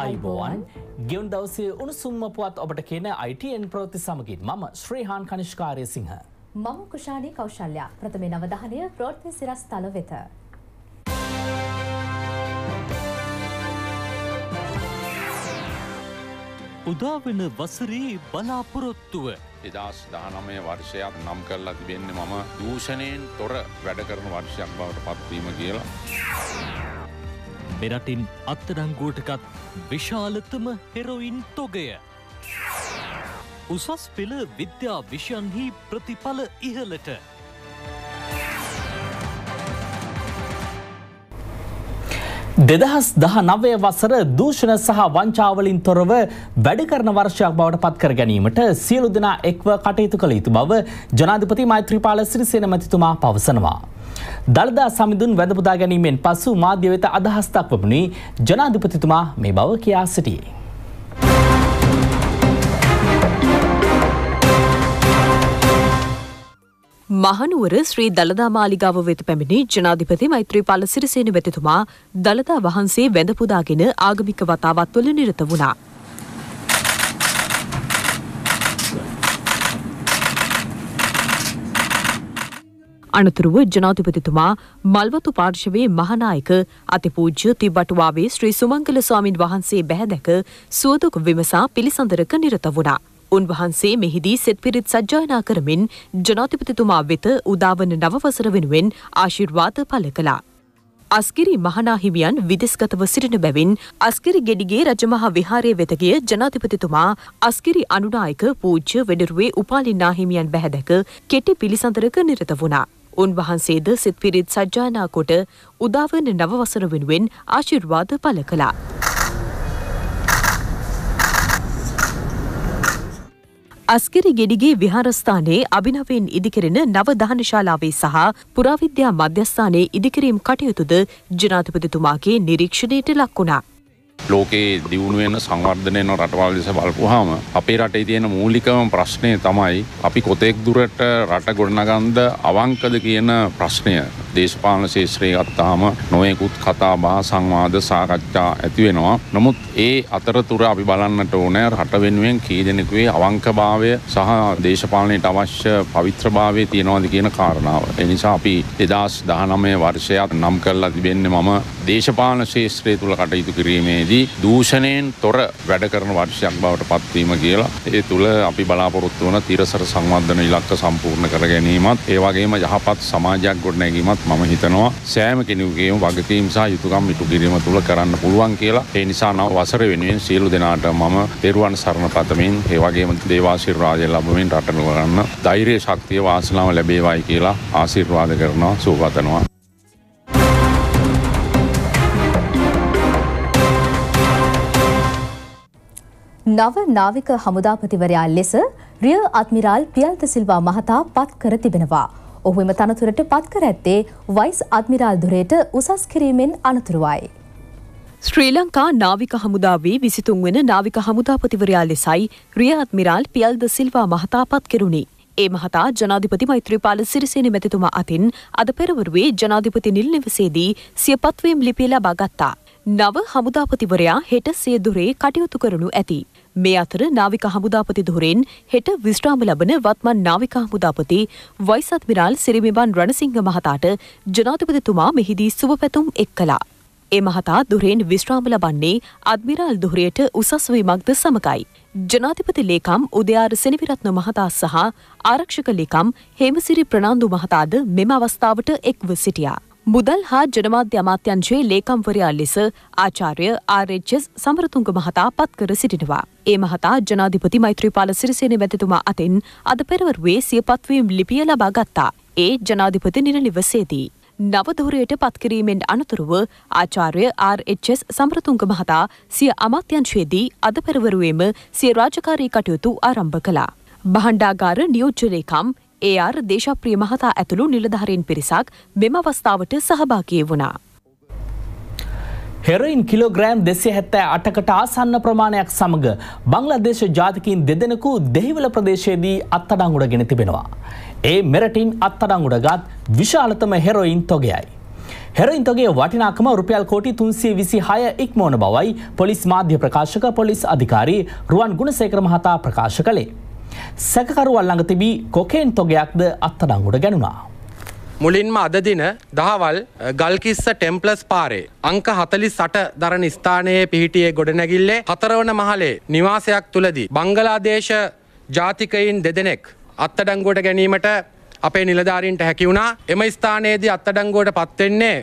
අයිබෝවන් ගෙවන් දවසේ උණුසුම්ම පුවත් ඔබට කියන ITN ප්‍රවෘත්ති සමගින් මම ශ්‍රීහාන් කනිෂ්කාරය සිංහ. මම කුෂානී කෞශල්‍යා. ප්‍රථමේ නවදහනය ප්‍රවෘත්ති සිරස් තල වෙත. උදාවෙන වසරේ බලාපොරොත්තුව එදස් දානමය වර්ෂයක් නම් කරලා තිබෙන්නේ මම දූෂණයෙන් තොර වැඩ කරන වර්ෂයක් බවට පත්වීම කියලා. මෙරටින් අත්තරංගුවටකත් විශාලතම හෙරොයින් තොගය. උසස් පෙළ විද්‍යා විෂයන්හි ප්‍රතිඵල ඉහලට දෙදහස් දහ නවය වසර දූෂණ සහ වංචාවලින් තොරව වැඩ කරන වර්ෂයක් බවට පත්කර ගැනීමට සියලු දෙනා එක්ව කටයුතු කළ යුතු බව ජනාධිපති මෛත්‍රීපාල සිරිසේන මැතිතුමා පවසනවා. දළදා සමිඳුන් වැඳපුදා ගැනීමෙන් පසු මාධ්‍ය වෙත අදහස් දක්වපුණි ජනාධිපතිතුමා මේ බව කියා සිටියේ. මහනුවර ශ්‍රී දළදා මාලිගාව වෙත පැමිණි ජනාධිපති මෛත්‍රීපාල සිරිසේන වෙතිතුමා දළදා වහන්සේ වැඳ පුදාගෙන ආගමික වතාවත්වල නිරත වුණා. අනතුරුව ජනාධිපතිතුමා මල්වතු පාර්ශවයේ මහනායක අතිපූජ්‍ය තිබ්බටුවාවේ ශ්‍රී සුමංගල ස්වාමින් වහන්සේ බැහැදැක සුවදුක් විමසා පිළිසඳරක නිරත වුණා. උන්වහන්සේ මෙහිදී සෙත් පිරිත් සජ්ජායනා කරමින් ජනාධිපතිතුමා වෙත උදාවන නවවසර වෙනුවෙන් ආශිර්වාද පළ කළා. අස්කිරි මහනාහිමියන් විදෙස්ගතව සිටින බැවින් අස්කිරි ගෙඩිගේ රජමහා විහාරය වෙත ගිය ජනාධිපතිතුමා අස්කිරි අනුනායක පූජ්‍ය වෙඩරුවේ උපාලින්නාහිමියන් බැහැදැක කෙටි පිළිසඳරක නිරත වුණා. උන්වහන්සේද සිත් පිරිත් සජ්ජානා කොට උදාවන නවවසර වෙනුවෙන් ආශිර්වාද පළ කළා. අස්කිරි ගෙඩිගේ විහාරස්ථානයේ අභිනවයෙන් ඉදිකරෙන නව දහනශාලාවේ සහ පුරාවිද්‍යා මධ්‍යස්ථානයේ ඉදිකිරීම් කටයුතුද ජනාධිපතිතුමාගේ නිරීක්ෂණයට ලක් වුණා. ලෝකයේ දියුණුවෙන් සංවර්ධනයන රටවල් දෙස බලපුහම අපේ රටේ තියෙන මූලිකම ප්‍රශ්නය තමයි අපි කොතෙක් දුරට රට ගොඩනගන්ද අවංකද කියන ප්‍රශ්නය දේශපාලන ශේෂත්‍රයේ ගත්තාම නොයෙකුත් කතා බහ සංවාද සාකච්ඡා ඇති වෙනවා නමුත් ඒ අතරතුර අපි බලන්නට ඕනෑ රට වෙනුවෙන් කී දෙනෙකුවේ අවංකභාවය සහ දේශපාලනයට අවශ්‍ය පවිත්‍රභාවය තියෙනවාද කියන කාරණාව එනිසා අපි දෙදස් දහනමය වර්ෂයක් නම් කරලා තිබෙන්නේ මම දේශපාලන ශේෂත්‍රය තුළ කටයුතු කිරීමේදී අපි දූෂණයෙන් තොර වැඩ කරන වර්ෂයක් බවට පත්වීම කියලා ඒ තුළ අපි බලාපොරොත්තු වන තිරසර සංවර්ධන ඉලක්ක සම්පූර්ණ කර ගැනීමත් ඒවගේම යහපත් සමාජයක් ගොඩ නැගීමත් මම හිතනවා සෑම කෙනවගේම වගකීම් සහ යුතුකම් ඉටු කිරීම තුළ කරන්න පුළුවන් කියලා ඒ නිසා නව වසර වෙනුවෙන් සියලු දෙනාට මම තෙරුවන් සරණ පතමින් ඒවගේම දේවාශිර්වාදය ලබමින් රටනුවරන්න ධෛරය ශක්තිය වාසනාව ලැබේවායි කියලා ආසිර්වාද කරනවා සූපතනවා නව නාවික හමුදාපතිවරයා ලෙස රිය අත්මිරාල් පියල්ත සිල්වා මහතා පත් කර තිබෙනවා. ඔහු එම තනතුරට පත් කර ඇත්තේ වයිස් අත්මිරාල් දුරේට උසස් කිරීමෙන් අනතුරුවයි. ශ්‍රී ලංකා නාවික හමුදාවේ විසිතුන් වෙන නාවික හමුදාපතිවරයා ලෙසයි රිය අත්මිරාල් පියල්ද සිල්වා මහතාපත් කෙරුණි. ඒ මහතා ජනාධිපති මෛත්‍රීපාල සිරිසේන මැතිතුමා අතින් අද පෙරවරුවේ ජනාධිපති නිල් නිවසේදී සිය පත්වීම් ලිපිය ලබා ගත්තා. නව හමුදාපතිවරයා හෙට සියදුරේ කටයුතු කරනු ඇති. මේ අතර නාවික හමුදාපති දුරෙන් හෙට විශ්‍රාම ලබන වත්මන් නාවික හමුදාපති වයිස් අද්මිරාල් සිරිමිබන් රණසිංහ මහතාට ජනාධිපතිතුමා මෙහිදී සුබ පැතුම් එක් කළා. ඒ මහතා දුරෙන් විශ්‍රාම ලබන්නේ අද්මිරාල් දුරයට උසස් වීමක්ද සමගයි. ජනාධිපති ලේකම් උදයාර සෙනවිරත්න මහතා සහ ආරක්ෂක ලේකම් හේමසිරි ප්‍රනාන්දු මහතාද මෙම අවස්ථාවට එක්ව සිටියා. මුදල් හා ජනමාධ්‍ය අමාත්‍යංශයේ ලේකම්වරයා ලෙස ආචාර්ය ආර්.එච්.එස්. සමරතුංග මහතා පත්කර සිටිනවා. ඒ මහතා ජනාධිපති මෛත්‍රීපාල සිරිසේන මැතිතුමා අතින් අද පෙරවරුවේ සිය පත්වීම් ලිපිය ලබා ගත්තා. ඒ ජනාධිපති නිරලිවසේදී. නවදොරයට පත්කිරීමෙන් අනතුරුව ආචාර්ය ආර්.එච්.එස්. සමරතුංග මහතා සිය අමාත්‍යංශයේදී අද පෙරවරුවේම සිය රාජකාරී කටයුතු ආරම්භ කළා. බහණ්ඩාගාර නියෝජ්‍යලේකම් ඒර් දේශප්‍රිය මහතා ඇතුළු නිලධහරෙන් පිරිසක් මෙම අවස්ථාවට සහභාකය වුණා. හෙරයින් කිලෝග්‍රෑම් දෙසේ හැත්තෑ අටකට ආසන්න ප්‍රමාණයක් සමඟ බංලදේශ ජාතිකින් දෙදෙනකු දෙහිවල ප්‍රදේශයේදී අත්තඩංගුඩ ගෙන තිබෙනවා. ඒ මෙරටින් අත්තඩංගුඩ ගත් විශාලතම හෙරොයින් තොගයයි. හෙරයින්තගේ වටිනාකම රුපියල් කෝටි තුන්සේ විසි හය ඉක්මෝන බවයි පොලිස් මාධ්‍ය ප්‍රකාශක පොලිස් අධිකාරී රුවන් ගුණසේකර මහතා ප්‍රකාශ කළේ. සැකකරුවල් ළඟ තිබී කොකෙන් තොගයක්ද අත්තඩංගුට ගැනුණා. මුලින්ම අද දින දහවල් ගල්කිස්ස ටෙම්පලස් පාරේ අංක හතලි සට දරන ස්ථානයේ පිහිටියේ ගොඩනැගිල්ලේ හතරවන මහලේ නිවාසයක් තුළදී. බංගලාදේශ ජාතිකයින් දෙදෙනෙක් අත්තඩංගුවට ගැනීමට අපේ නිලධාරීන්ට හැකිවුණා එම ස්ථානයේදී අත්තඩංගුවට පත්වෙන්නේ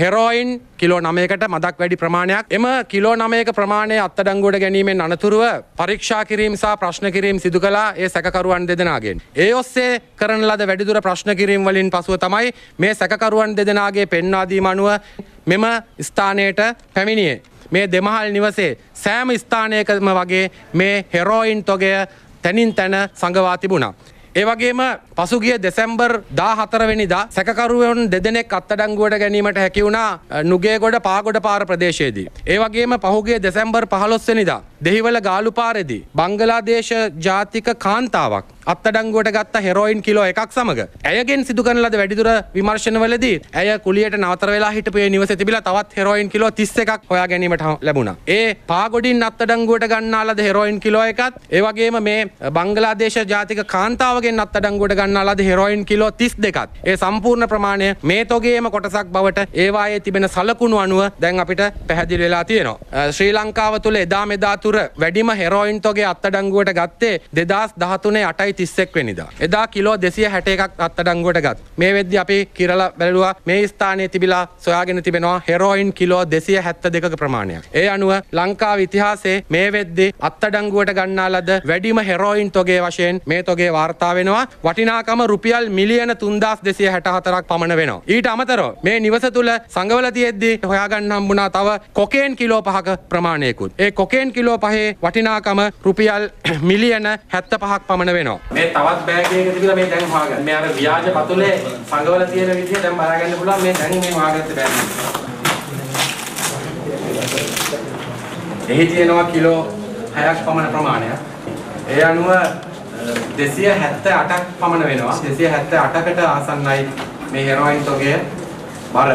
හෙරෝයින් කිලෝ නමයකට මදක් වැඩි ප්‍රමාණයක් එම කිලෝ නමයක ප්‍රමාණය අත්තඩංගුවට ගැනීමෙන් අනතුරුව පරීක්ෂා කිරීම සහ ප්‍රශ්න කිරීම සිදු කළා ඒ සැකකරුවන් දෙදෙනගෙන්. ඒ ඔස්සේ කරන ලද වැඩිදුර ප්‍රශ්න කිරීම වලින් පසුව තමයි මේ සැකකරුවන් දෙදෙනගේ පෙන්වාදීම අනුව මෙම ස්ථානයට පැමිණියේ. මේ දෙමහල් නිවසේ සෑම ස්ථානයකම වගේ මේ හෙරෝයින් තොගය තැනින් තැන සඟවා තිබුණා. ඒ වගේම පසුගිය දෙසැම්බර් 14 වෙනිදා සැකකරුවන් දෙදෙනෙක් අත්අඩංගුවට ගැනීමට හැකි වුණා නුගේගොඩ පාගොඩ පාර ප්‍රදේශයේදී. ඒ වගේම පහුගිය දෙසැම්බර් 15 වෙනිදා දෙහිවල ගාලු පාරේදී බංගලාදේශ ජාතික කාන්තාවක් අත්තඩංගුවට ගත්ත හෙරෝයින් කිලෝ එකක් සමග ඇයගෙන් සිදුකන ලද වැඩිදුර විමර්ශනවලදී ඇය කුලියට නවතර වෙලා හිටපේ නිවස තිබිලා තවත් හෙරෝයින් කිලෝ 31ක් හොයා ගැනීමට ලැබුණා. ඒ පාගොඩින් අත්තඩංගුවට ගන්නා ලද හෙරෝයින් කිලෝ එකත් ඒ වගේම මේ බංගලාදේශ ජාතික කාන්තාවගෙන් අත්තඩංගුවට ගන්නා ලද හෙරෝයින් කිලෝ 32ත් ඒ සම්පූර්ණ ප්‍රමාණය මේ තොගේම කොටසක් බවට ඒවායේ තිබෙන සලකුණු අනුව දැන් අපිට පැහැදිලි වෙලා තියෙනවා. ශ්‍රී ලංකාව තුළ එදා මෙදා තුර වැඩිම හෙරෝයින් තොගේ අත්තඩංගුවට ගත්තේ 2013 8 මාර්තුයි තිස්සෙක් වෙනිදා. එදා කිලෝ දෙසිය හැට එකක් අත්තඩංගුවට ගත් මේ වෙද්දි අපි කිරල බැලුවා මේ ස්ථානය තිබිලා සොයාගෙන තිබෙනවා හෙරෝයින් කිලෝ දෙසිය හැත්ත දෙක ප්‍රමාණයක්. ඒ අනුව ලංකාව ඉතිහාසේ මේ වෙද්දි අත්තඩංගුවට ගන්නාලද වැඩිම හෙරෝයින් තොගේ වශයෙන් මේ තොගේ වාර්තා වෙනවා වටිනාකම රුපියල් මිලියන තුන්දස් දෙසිය හැටහතරක් පමණ වෙනවා. ඊට අමතරෝ මේ නිවස තුළ සඟවල තියෙද්දි හොයාගන්න හම්බුණා තව කොකේන් කිලෝ පහක ප්‍රමාණයකුත්. ඒ කොකේන් කිලෝ පහේ වටිනාකම රුපියල් මිලියන හැත්ත පහක් පමණ වෙනවා. මේ තවත් බෑග් එකක තිබිලා මේ දැන් හොයාගන්න. මේ අර ව්‍යාජ පතුලේ සංගවල තියෙන විදිය දැන් බලාගන්න පුළුවන් මේ දැන් මේ හොයාගත්ත බෑග් එක. එහි තියෙනවා කිලෝ 6ක් පමණ ප්‍රමාණයක්. ඒ අනුව 278ක් පමණ වෙනවා. 278කට ආසන්නයි මේ හෙරොයින් තොගය බර.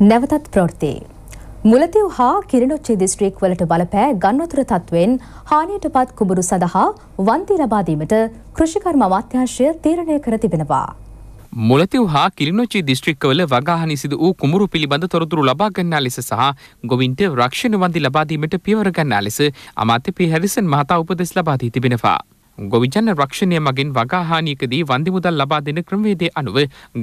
නැවතත් ප්‍රවෘත්ති මුලතිව් හා කිරනොච්චි දිස්ත්‍රීක් වලට බලපෑ ගන්වතුර තත්ත්වෙන් හානියට පත් කුඹුරු සඳහා වන්ති ලබාදීමට කෘෂිකර්ම අමාත්‍යංශය තීරණය කර තිබෙනවා. මුලතිව් හා කිරිනොච්චි දිස්ත්‍රික්කවල වගාහනි සිදු වූ කුමරු පිළිබඳ තොරතුරු ලබා ගන්නා ලෙස සහ ගොවින්ට රක්ෂණ වන්දි ලබාදීමට පියවර ගන්නා ලෙස අමාත්‍ය පී හැරිසන් මහතා උපදෙස් ලබා දී තිබෙනවා. ගොවිජන රක්ෂණය මගින් වගාහානියකදී වන්දිමුදල් ලබා දෙන ක්‍රමවේදය අනුව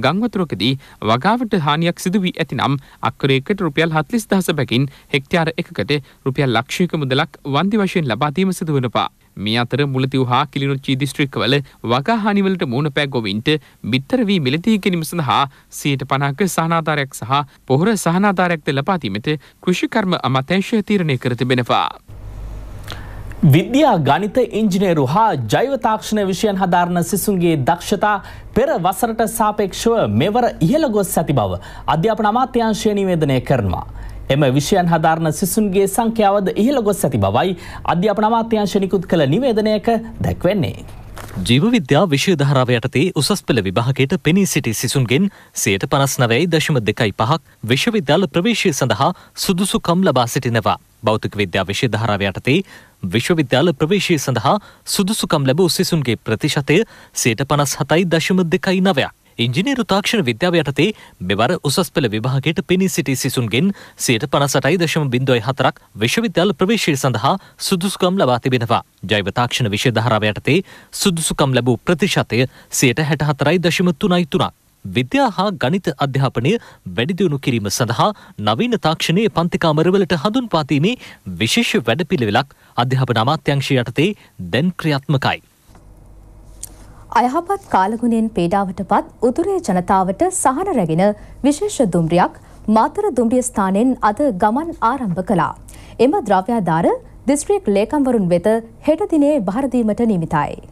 ගංවතුරකදී වගාවට හානියක් සිදුවී ඇතිනම් අක්කරේකට රුපියල් හත්ලිස් දහස බැකින් හෙක්ටයාර එකකට රුපියල් ලක්ෂයක මුදලක් වන්දි වශයෙන් ලබාදීම සිදුවනපා. මේ අතර මුලතිව් හා කිලිනුච්චී දිස්ත්‍රික්කවල වගාහානිවලට මූුණ පෑ ගොවින්ට බිත්තරවී මිලදී ගැනීම සඳහා සියයට පනාක සහනාධාරයක් සහ පොහොර සහනාධාරයක්ද ලබාදීමට කෘෂිකර්ම අමතංශය තීරණය කර තිබෙනවා. විද්‍යා ගනිත ඉංජිනේරු හා ජෛවතාක්ෂණ විෂයන් හදාරණ සිසුන්ගේ දක්ෂතා පෙර වසරට සාපේක්ෂව මෙවර ඉහළ ගොස් ඇති බව අධ්‍යාපන අමාත්‍යංශය නිවේදනය කරනවා. එම විෂයන් හදාරණ සිසුන්ගේ සංඛ්‍යාවද ඉහළ ගොස් ඇති බවයි අධ්‍යාපන අමාත්‍යංශ නිකුත් කළ නිවේදනයක දැක්වෙන්නේ. ජීවවිද්‍යා විශ්ව ධාරාව යටතේ උසස් පෙළ විභාගයට පෙනී සිටි සිසුන්ගෙන් සයට පනස් නවයි දශම දෙකයි පහක් විශ්වවිද්‍යාල ප්‍රවේශය සඳහා සුදුසුකම් ලබා සිටිනවා. භෞතික විද්‍යා විශ්ව ධාරාව යටතේ විශ්වවිද්‍යාල ප්‍රවේශය සඳහා සුදුසුකම් ලැබූ සිසුන්ගේ ප්‍රතිශතය සයට පනස් හතයි දශම දෙකයි නවයක්. ඉංජිනේරු තාක්ෂණ විද්‍යාව යටතේ මෙවර උසස් පෙළ විභාගයට පෙනී සිටි සිසුන්ගෙන් සයට පනසටයි දශම බින්දුවයි හතරක් විශ්වවිද්‍යාල ප්‍රවේශය සඳහා සුදුසුකම් ලබා තිබෙනවා. ජෛව තාක්ෂණ විශ්ව ධාරාව යටතේ සුදුසුකම් ලැබූ ප්‍රතිශතය සයට හැට හතරයි දශම තුනයි තුනක්. විද්‍යා හා ගණිත අධ්‍යාපනය වැඩිදියුණු කිරීම සඳහා නවීන තාක්ෂණයේ පන්තිකාමරවලට හඳුන්වාදීමේ විශේෂ වැඩපිළිවෙලක් අධ්‍යාපන අමාත්‍යංශය යටතේ දැන් ක්‍රියාත්මකයි. අයහපත් කාලගුණයෙන් පීඩාවට පත් උතුරේ ජනතාවට සහන රැගෙන විශේෂ දුම්රියක් මාතර දුම්රිය ස්ථානයෙන් අද ගමන් ආරම්භ කළා. එම ද්‍රව්‍යාධාර දිස්ත්‍රික් ලේකම්වරුන් වෙත හෙට දිනේ භාරදීමට නිමිතයි.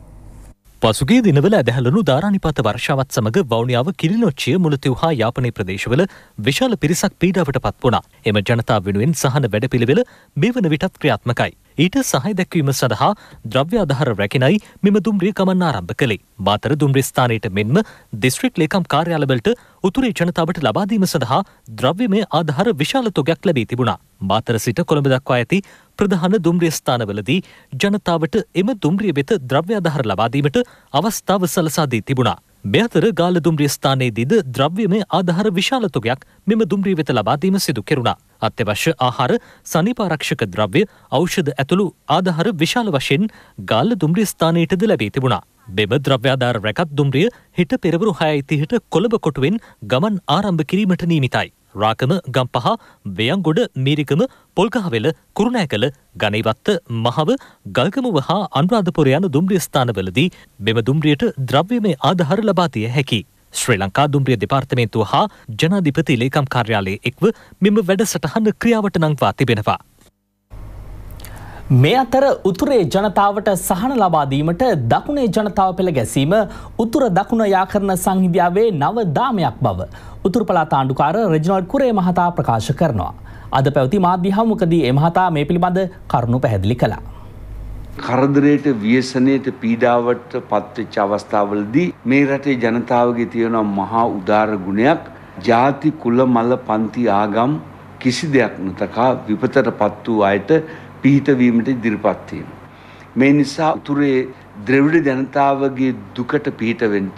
පසුගේ දිනවල ඇදැහලනු ධාරානිපාත වර්ෂාවත් සමඟ වවනියාව කිලිනොච්චිය මුලතිව් හා යාපනය ප්‍රදේශවල විශාල පිරිසක් පීඩාවට පත් වුණා එම ජනතාව වෙනුවෙන් සහන වැඩපිළිවෙල මේ වන විටත් ක්‍රියාත්මකයි. ඊට සහය දැක්වීම සඳහා ද්‍රව්‍ය අධහර රැකෙනයි මෙම දුම්රිය ගමන් ආරම්භ කළේ. බාතර දුම්රිස්ථානයට මෙන්ම දිස්ත්‍රික් ලේකම් කාර්යාලවලට උතුරේ ජනතාවට ලබාදීම සඳහා ද්‍රව්‍යමය ආධහර විශාල තොගයක් ලැබී තිබුණා. බාතර සිට කොළඹ දක්වා ඇති ප්‍රධාන දුම්රිය ස්ථානවලදී ජනතාවට එම දුම්රිය වෙත ද්‍රව්‍ය අධහර ලබාදීමට අවස්ථාව සලසාදී තිබුණා. මෙ අතර ගාල දුම්රිය ස්ථානයේදීද ද්‍රව්‍යමය ආධහර විශාල තොගයක් මෙම දුම්රිය වෙත ලබාදීම සිදු කෙරුණා. අත්‍යවශ්‍ය ආහාර සනිපාරක්ෂක ද්‍රව්‍ය ඖෂධ ඇතුළු ආධහර විශාල වශයෙන් ගාල්ල දුම්රිය ස්ථානයටද ලැබී තිබුණා. බෙබ ද්‍රව්‍යාධාර රැකත් දුම්රිය හිට පෙරවරු හයයිතිහට කොළඹ කොටුවෙන් ගමන් ආරම්භ කිරීමට නීමිතයි. රාකම ගම්පහ වයංගොඩ මීරිකම පොල්ගහවෙල කුරුණෑ කළ ගනේවත්ත මහව ගල්ගමුව හා අන්රාධපොරයන දුම්රිය ස්ථානවලදී මෙම දුම්රියට ද්‍රව්‍යමය ආධහර ලබාතිය හැකි. ශ්‍රී ලංකා දුම්රිය දෙපාර්තමේන්තුව හා ජනාධිපති ලේකම් කාර්යාලයේ එක්ව මෙම වැඩසටහන ක්‍රියාවට නංවා තිබෙනවා. මේ අතර උතුරේ ජනතාවට සහන ලබාදීමට දකුණේ ජනතාව පෙළ ගැසීම උතුර දකුණ යාකරන සංහිධියාවේ නව දාමයක් බව. උතුර පලාත ආණ්ඩුකාර රජනල් කුරේ මහතා ප්‍රකාශ කරනවා. අද පැවති මාධ්‍යහාමුකදී එමහතා මේ පිළිබඳ කරුණු පැහැදිලි කලා. කරදරයට ව්‍යසනයට පීඩාවට පත්වෙච්ච අවස්ථාවලදී මේ රටේ ජනතාවගේ තියෙන මහා උදාර ගුණයක් ಜಾති කුල මල පන්ති ආගම් කිසි දෙයක් නොතකා විපතටපත් වූ අයට පිහිටවීමට ඉදිරිපත් වීම. මේ නිසා උතුරේ ද්‍රවිඩ ජනතාවගේ දුකට පිහිටවෙන්න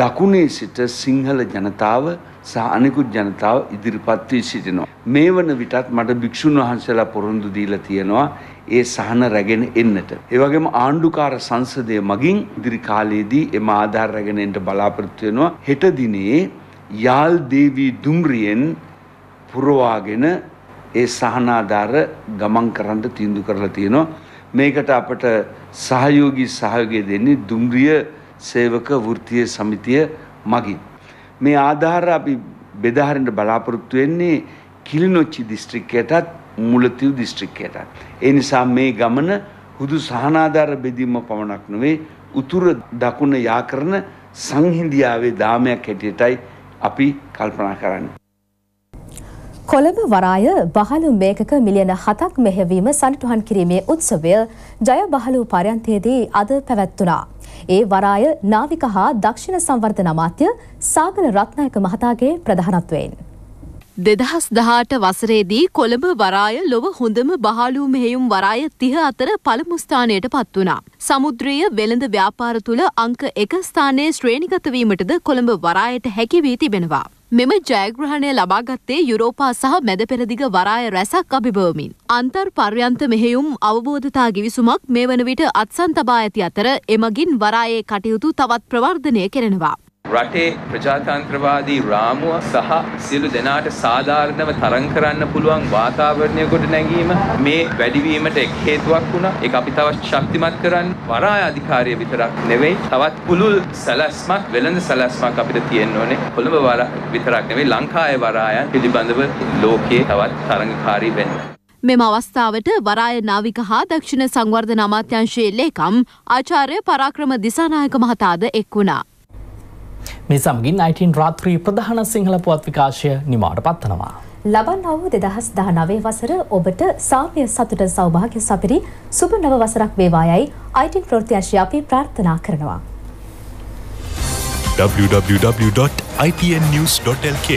දකුණේ සිට සිංහල ජනතාව සහ අනිකුත් ජනතාව ඉදිරිපත් වී සිටිනවා. මේ වන විටත් මට භික්ෂුන් වහන්සේලා පොරොන්දු දීලා තියෙනවා ඒ සහන රැගෙන එන්නට. ඒ වගේම ආණ්ඩුකාර සංසදය මගින් ඉදිරි කාලයේදී එම ආධාර රැගෙන එන්න බලාපොරොත්තු වෙනවා. හෙට දිනේ යාල් දේවී දුම්රියෙන් පුරවාගෙන ඒ සහනාධාර ගමන් කරන්න තීන්දුව කරලා තියෙනවා. මේකට අපට සහයෝගී සහයෝගය දෙන්නේ දුම්රිය සේවක වෘත්තීය සමිතිය මගින්. මේ ආධාර අපි බෙදාහරින්න බලාපොරොත්තු වෙන්නේ කිලිනොච්චි දිස්ත්‍රික්කයටත් මුලතිව් දිස්ත්‍රික්කයටත්. ඒ නිසා මේ ගමන හුදු සහනාධාර බෙදීම පමණක් නොවේ උතුර දකුණ යාකරන සංහින්දියාවේ දාමයක් හැටියටයි අපි කල්පනා කරන්නේ. කොළඹ වරාය බහලු මේකක මිලියන හතක් මෙහෙවීම සනිටුහන් කිරීමේ උත්සවය ජය බහලු පරයන්තයේදී අද පැවැත්වනා. ඒ වරාය නාවික හා දක්ෂිණ සංවර්ධන අමාත්‍ය සාගල රත්නායක මහතාගේ ප්‍රධානත්වයෙන්. දෙදහස් දහට වසරේදී කොළඹ වරාය ලොව හොඳම බහලූ මෙහෙයුම් වරාය තිහ අතර පළමුස්ථානයට පත් වනා. සමුද්‍රීය වෙළඳ ව්‍යාපාර තුළ අංක එක ස්ථානයේ ශ්‍රේණිගතවීමටද කොළඹ වරායට හැකිවී තිබෙනවා. මෙම ජයග්‍රහණය ලබාගත්තේ යුරෝපා සහ මැද පෙරදිග වරාය රැසක් අභිබවමින්. අන්තර් පර්යන්ත මෙහෙයුම් අවබෝධතා ගිවිසුමක් මේ වන විට අත්සන් තබා ඇති අතර එමගින් වරායේ කටයුතු තවත් ප්‍රවර්ධනය කෙරෙනවා. රටේ ප්‍රජාතන්ත්‍රවාදී රාමුව සහ සියලු දෙනාට සාධාරණව තරම් කරන්න පුළුවන් වාතාවරණය ගොඩ නැගීම මේ වැඩිවීමට එක් හේතුවක් වුණා. ඒක අපි තවත් ශක්තිමත් කරන්න වරාය අධිකාරිය විතරක් නෙවෙයි තවත් පුළුල් සැලැස්මක් වෙළඳ සැලැස්මක් අපිට තියෙන්න ඕනේ. කොළඹ වර විතරක් නෙවෙයි ලංකාවේ වරායන් පිළිබඳව ලෝකයේ තවත් තරඟකාරී වෙන්න. මෙම අවස්ථාවට වරාය නාවික හා දක්ෂිණ සංවර්ධන අමාත්‍යංශයේ ලේකම් ආචාර්ය පරාක්‍රම දිසානායක මහතාද එක් වුණා. මේ සමගින් අයිටන් රාත්‍රී ප්‍රධාන සිංහල පුවත් විකාශය නිමාට පත්වනවා. ලබන් අවු දෙදහස් දානවේ වසර ඔබට සාමය සතුට සෞභාග්‍ය සපිරි සුබ නව වසරක් වේවායයි අයිටන් ප්‍රෘතියශය අපි ප්‍රාර්ථනා කරනවා. www.ipnnews.lk